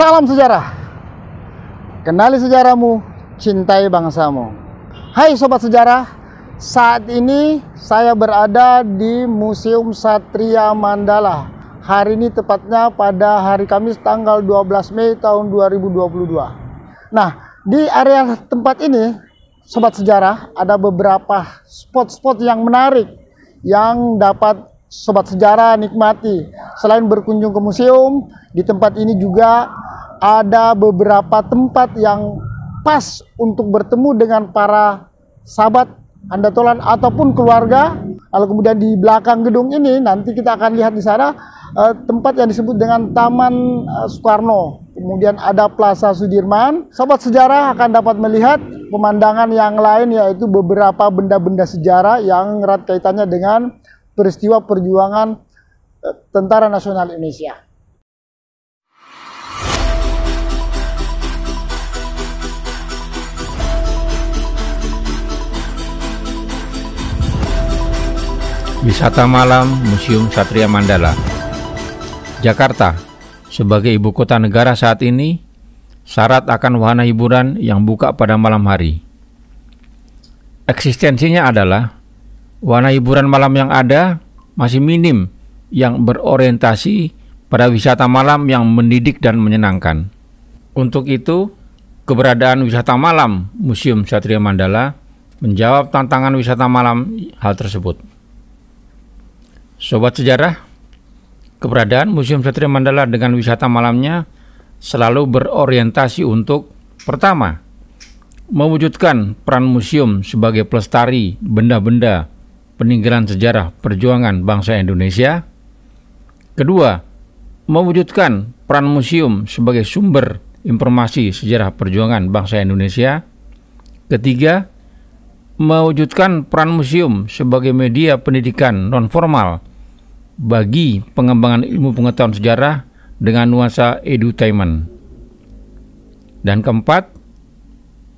Salam sejarah. Kenali sejarahmu, cintai bangsamu. Hai sobat sejarah, saat ini saya berada di Museum Satria Mandala. Hari ini tepatnya pada hari Kamis tanggal 12 Mei tahun 2022. Nah, di area tempat ini sobat sejarah ada beberapa spot-spot yang menarik yang dapat sobat sejarah nikmati. Selain berkunjung ke museum, di tempat ini juga ada beberapa tempat yang pas untuk bertemu dengan para sahabat anda tolan ataupun keluarga. Lalu kemudian di belakang gedung ini nanti kita akan lihat di sana eh, tempat yang disebut dengan Taman eh, Soekarno. Kemudian ada Plaza Sudirman. Sobat sejarah akan dapat melihat pemandangan yang lain yaitu beberapa benda-benda sejarah yang erat kaitannya dengan peristiwa perjuangan eh, Tentara Nasional Indonesia. Wisata Malam Museum Satria Mandala Jakarta sebagai ibu kota negara saat ini syarat akan wahana hiburan yang buka pada malam hari. Eksistensinya adalah wahana hiburan malam yang ada masih minim yang berorientasi pada wisata malam yang mendidik dan menyenangkan. Untuk itu, keberadaan wisata malam Museum Satria Mandala menjawab tantangan wisata malam hal tersebut. Sobat Sejarah, keberadaan Museum Satria Mandala dengan wisata malamnya selalu berorientasi untuk pertama, mewujudkan peran museum sebagai pelestari benda-benda peninggalan sejarah perjuangan bangsa Indonesia. Kedua, mewujudkan peran museum sebagai sumber informasi sejarah perjuangan bangsa Indonesia. Ketiga, mewujudkan peran museum sebagai media pendidikan non formal bagi pengembangan ilmu pengetahuan sejarah dengan nuansa edutainment. Dan keempat,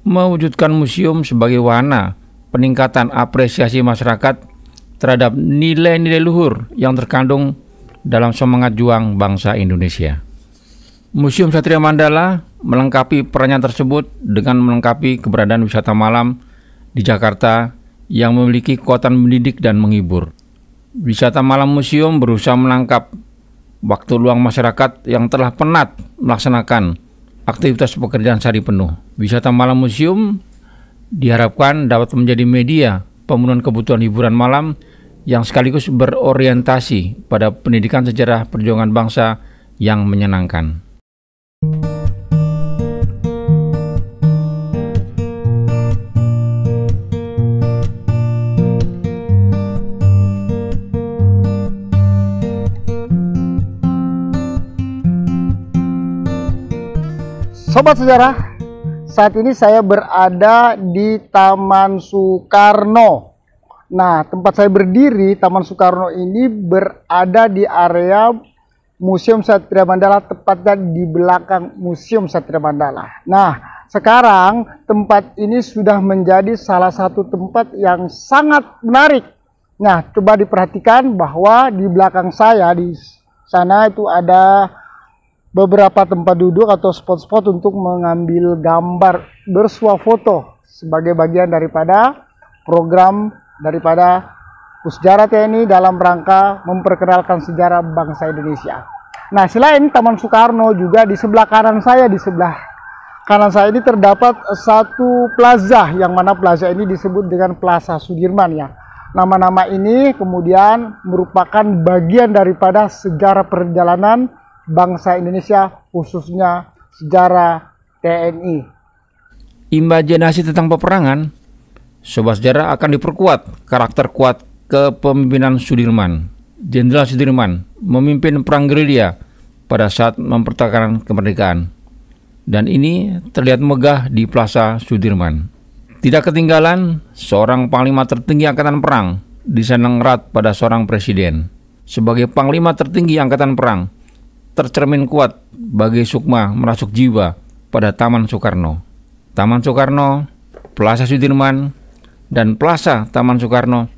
mewujudkan museum sebagai wahana peningkatan apresiasi masyarakat terhadap nilai-nilai luhur yang terkandung dalam semangat juang bangsa Indonesia. Museum Satria Mandala melengkapi perannya tersebut dengan melengkapi keberadaan wisata malam di Jakarta yang memiliki kekuatan mendidik dan menghibur. Wisata malam museum berusaha menangkap waktu luang masyarakat yang telah penat melaksanakan aktivitas pekerjaan sehari penuh. Wisata malam museum diharapkan dapat menjadi media pemenuhan kebutuhan hiburan malam yang sekaligus berorientasi pada pendidikan sejarah perjuangan bangsa yang menyenangkan. Sobat Sejarah, saat ini saya berada di Taman Soekarno. Nah, tempat saya berdiri, Taman Soekarno ini berada di area Museum Satria Mandala, tepatnya di belakang Museum Satria Mandala. Nah, sekarang tempat ini sudah menjadi salah satu tempat yang sangat menarik. Nah, coba diperhatikan bahwa di belakang saya di sana itu ada beberapa tempat duduk atau spot-spot untuk mengambil gambar bersuah foto sebagai bagian daripada program daripada sejarah TNI dalam rangka memperkenalkan sejarah bangsa Indonesia. Nah, selain Taman Soekarno juga di sebelah kanan saya di sebelah kanan saya ini terdapat satu plaza yang mana plaza ini disebut dengan Plaza Sudirman ya. Nama-nama ini kemudian merupakan bagian daripada sejarah perjalanan bangsa Indonesia khususnya sejarah TNI. Imajinasi tentang peperangan, sebuah sejarah akan diperkuat karakter kuat kepemimpinan Sudirman. Jenderal Sudirman memimpin perang gerilya pada saat mempertahankan kemerdekaan. Dan ini terlihat megah di Plaza Sudirman. Tidak ketinggalan seorang panglima tertinggi angkatan perang disandang erat pada seorang presiden. Sebagai panglima tertinggi angkatan perang, tercermin kuat bagi Sukma merasuk jiwa pada Taman Soekarno. Taman Soekarno, Plaza Sudirman, dan Plaza Taman Soekarno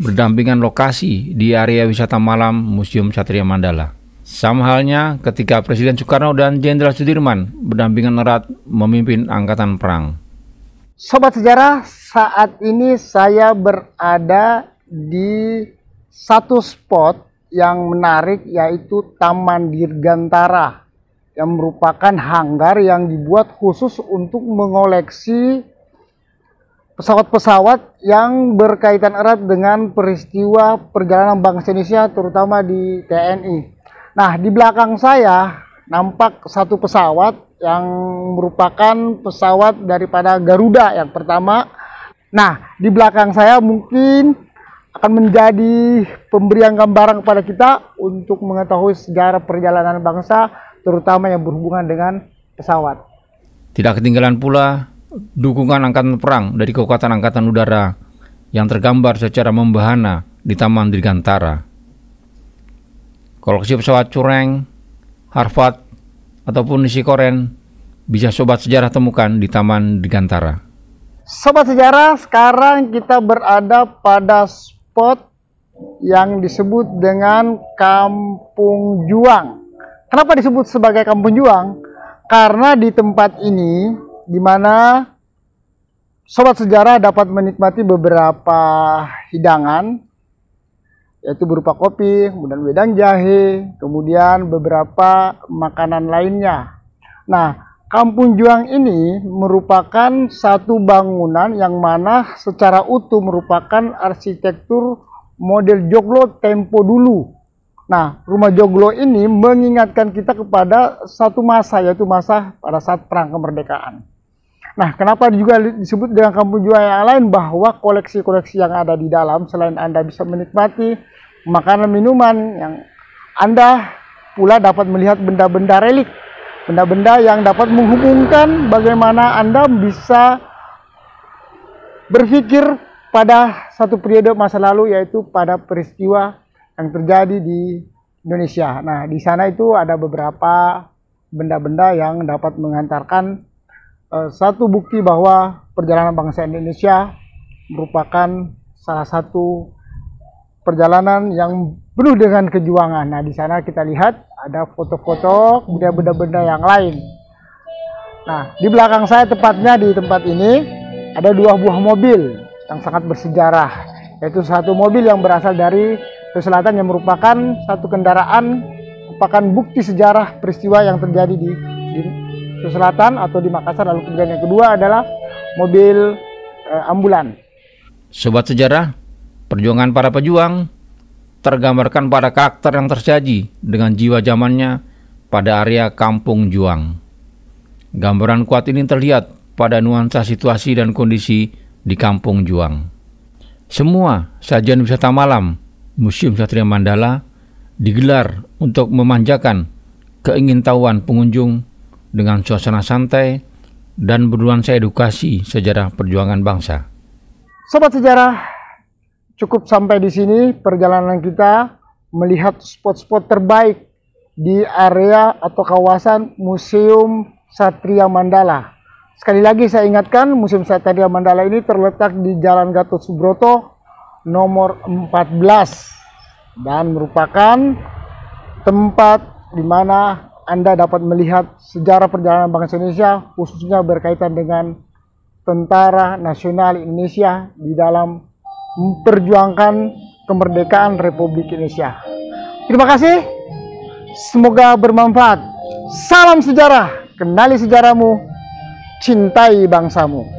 berdampingan lokasi di area wisata malam Museum Satria Mandala. Sama halnya ketika Presiden Soekarno dan Jenderal Sudirman berdampingan erat memimpin angkatan perang. Sobat sejarah, saat ini saya berada di satu spot yang menarik yaitu Taman Dirgantara yang merupakan hanggar yang dibuat khusus untuk mengoleksi pesawat-pesawat yang berkaitan erat dengan peristiwa perjalanan bangsa Indonesia terutama di TNI. Nah, di belakang saya nampak satu pesawat yang merupakan pesawat daripada Garuda yang pertama. Nah, di belakang saya mungkin akan menjadi pemberian gambaran kepada kita untuk mengetahui sejarah perjalanan bangsa terutama yang berhubungan dengan pesawat. Tidak ketinggalan pula dukungan angkatan perang dari kekuatan angkatan udara yang tergambar secara membahana di Taman Dirgantara. Koleksi pesawat Cureng, Harvard, ataupun Nisikoren bisa sobat sejarah temukan di Taman Dirgantara. Sobat sejarah, sekarang kita berada pada spot yang disebut dengan Kampung Juang. Kenapa disebut sebagai Kampung Juang? Karena di tempat ini, di mana sobat sejarah dapat menikmati beberapa hidangan, yaitu berupa kopi, kemudian wedang jahe, kemudian beberapa makanan lainnya. Nah, Kampung Juang ini merupakan satu bangunan yang mana secara utuh merupakan arsitektur model joglo tempo dulu. Nah, rumah joglo ini mengingatkan kita kepada satu masa yaitu masa pada saat perang kemerdekaan. Nah, kenapa juga disebut dengan kampung juang yang lain bahwa koleksi-koleksi yang ada di dalam selain Anda bisa menikmati makanan minuman yang Anda pula dapat melihat benda-benda relik benda-benda yang dapat menghubungkan bagaimana Anda bisa berpikir pada satu periode masa lalu yaitu pada peristiwa yang terjadi di Indonesia. Nah, di sana itu ada beberapa benda-benda yang dapat mengantarkan uh, satu bukti bahwa perjalanan bangsa Indonesia merupakan salah satu perjalanan yang penuh dengan kejuangan. Nah, di sana kita lihat ada foto-foto, kemudian benda-benda yang lain. Nah, di belakang saya tepatnya di tempat ini ada dua buah mobil yang sangat bersejarah, yaitu satu mobil yang berasal dari Selatan yang merupakan satu kendaraan merupakan bukti sejarah peristiwa yang terjadi di, di Selatan atau di Makassar. Lalu kemudian yang kedua adalah mobil eh, ambulan. Sobat sejarah, perjuangan para pejuang tergambarkan pada karakter yang tersaji dengan jiwa zamannya pada area Kampung Juang. Gambaran kuat ini terlihat pada nuansa situasi dan kondisi di Kampung Juang. Semua sajian wisata malam Museum Satria Mandala digelar untuk memanjakan keingintahuan pengunjung dengan suasana santai dan berduan edukasi sejarah perjuangan bangsa. Sobat sejarah, cukup sampai di sini perjalanan kita melihat spot-spot terbaik di area atau kawasan Museum Satria Mandala. Sekali lagi saya ingatkan, Museum Satria Mandala ini terletak di Jalan Gatot Subroto nomor 14 dan merupakan tempat di mana Anda dapat melihat sejarah perjalanan bangsa Indonesia khususnya berkaitan dengan Tentara Nasional Indonesia di dalam memperjuangkan kemerdekaan Republik Indonesia. Terima kasih. Semoga bermanfaat. Salam sejarah, kenali sejarahmu, cintai bangsamu.